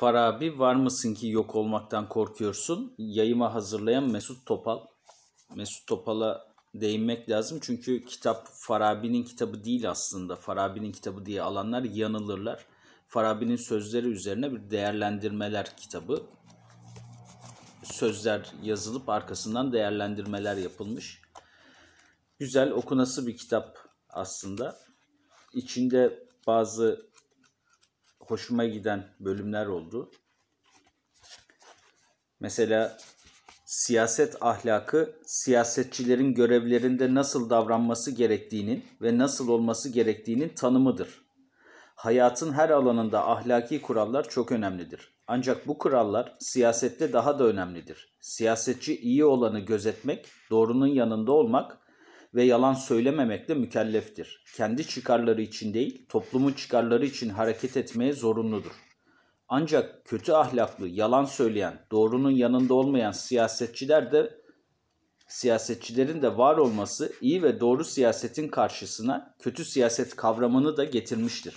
Farabi var mısın ki yok olmaktan korkuyorsun? Yayıma hazırlayan Mesut Topal. Mesut Topal'a değinmek lazım. Çünkü kitap Farabi'nin kitabı değil aslında. Farabi'nin kitabı diye alanlar yanılırlar. Farabi'nin sözleri üzerine bir değerlendirmeler kitabı. Sözler yazılıp arkasından değerlendirmeler yapılmış. Güzel okunası bir kitap aslında. İçinde bazı hoşuma giden bölümler oldu. Mesela siyaset ahlakı siyasetçilerin görevlerinde nasıl davranması gerektiğinin ve nasıl olması gerektiğinin tanımıdır. Hayatın her alanında ahlaki kurallar çok önemlidir. Ancak bu kurallar siyasette daha da önemlidir. Siyasetçi iyi olanı gözetmek, doğrunun yanında olmak ve yalan söylememekle mükelleftir. Kendi çıkarları için değil, toplumun çıkarları için hareket etmeye zorunludur. Ancak kötü ahlaklı, yalan söyleyen, doğrunun yanında olmayan siyasetçiler de siyasetçilerin de var olması iyi ve doğru siyasetin karşısına kötü siyaset kavramını da getirmiştir.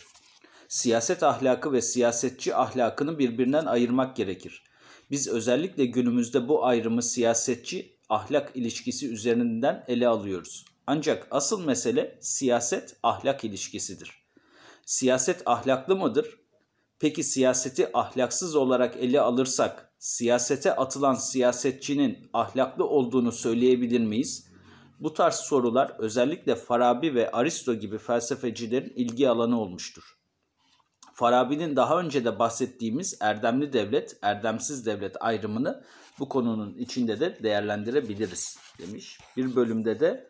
Siyaset ahlakı ve siyasetçi ahlakını birbirinden ayırmak gerekir. Biz özellikle günümüzde bu ayrımı siyasetçi ahlak ilişkisi üzerinden ele alıyoruz. Ancak asıl mesele siyaset ahlak ilişkisidir. Siyaset ahlaklı mıdır? Peki siyaseti ahlaksız olarak ele alırsak siyasete atılan siyasetçinin ahlaklı olduğunu söyleyebilir miyiz? Bu tarz sorular özellikle Farabi ve Aristo gibi felsefecilerin ilgi alanı olmuştur. Farabi'nin daha önce de bahsettiğimiz erdemli devlet, erdemsiz devlet ayrımını bu konunun içinde de değerlendirebiliriz demiş. Bir bölümde de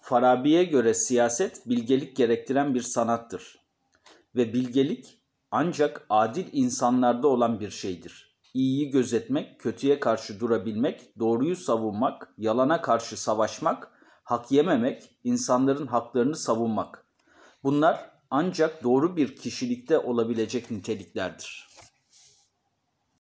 Farabi'ye göre siyaset bilgelik gerektiren bir sanattır ve bilgelik ancak adil insanlarda olan bir şeydir. İyiyi gözetmek, kötüye karşı durabilmek, doğruyu savunmak, yalana karşı savaşmak, hak yememek, insanların haklarını savunmak. Bunlar ancak doğru bir kişilikte olabilecek niteliklerdir.